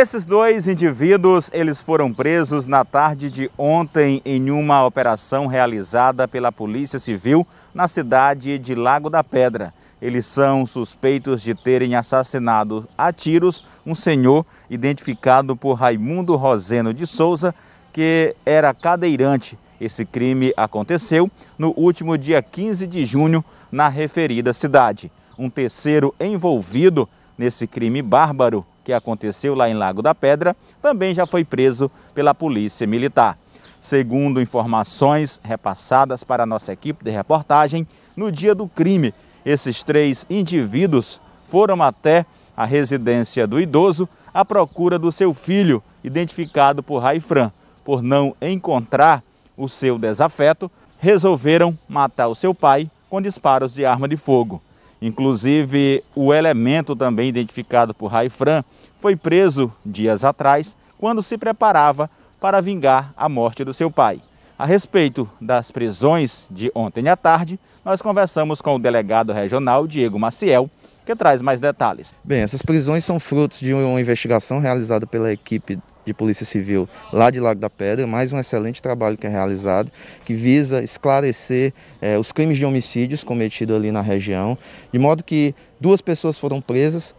Esses dois indivíduos, eles foram presos na tarde de ontem em uma operação realizada pela Polícia Civil na cidade de Lago da Pedra. Eles são suspeitos de terem assassinado a tiros um senhor identificado por Raimundo Roseno de Souza, que era cadeirante. Esse crime aconteceu no último dia 15 de junho na referida cidade. Um terceiro envolvido nesse crime bárbaro que aconteceu lá em Lago da Pedra, também já foi preso pela Polícia Militar. Segundo informações repassadas para a nossa equipe de reportagem, no dia do crime, esses três indivíduos foram até a residência do idoso à procura do seu filho, identificado por Raifran. Por não encontrar o seu desafeto, resolveram matar o seu pai com disparos de arma de fogo. Inclusive, o elemento também identificado por Raifran foi preso dias atrás quando se preparava para vingar a morte do seu pai. A respeito das prisões de ontem à tarde, nós conversamos com o delegado regional Diego Maciel, que traz mais detalhes. Bem, essas prisões são frutos de uma investigação realizada pela equipe de Polícia Civil lá de Lago da Pedra, mais um excelente trabalho que é realizado, que visa esclarecer eh, os crimes de homicídios cometidos ali na região, de modo que duas pessoas foram presas,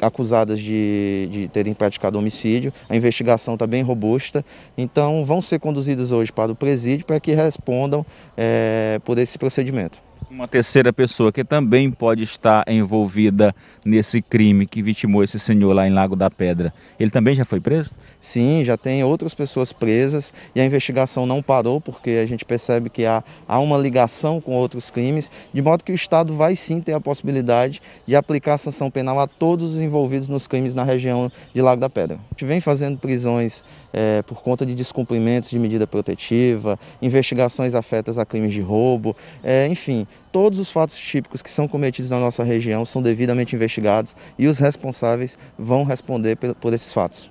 acusadas de, de terem praticado homicídio. A investigação está bem robusta. Então, vão ser conduzidas hoje para o presídio para que respondam é, por esse procedimento. Uma terceira pessoa que também pode estar envolvida nesse crime que vitimou esse senhor lá em Lago da Pedra. Ele também já foi preso? Sim, já tem outras pessoas presas e a investigação não parou porque a gente percebe que há, há uma ligação com outros crimes, de modo que o Estado vai sim ter a possibilidade de aplicar a sanção penal a todos os envolvidos nos crimes na região de Lago da Pedra. A gente vem fazendo prisões é, por conta de descumprimentos de medida protetiva, investigações afetas a crimes de roubo, é, enfim, Todos os fatos típicos que são cometidos na nossa região são devidamente investigados e os responsáveis vão responder por esses fatos.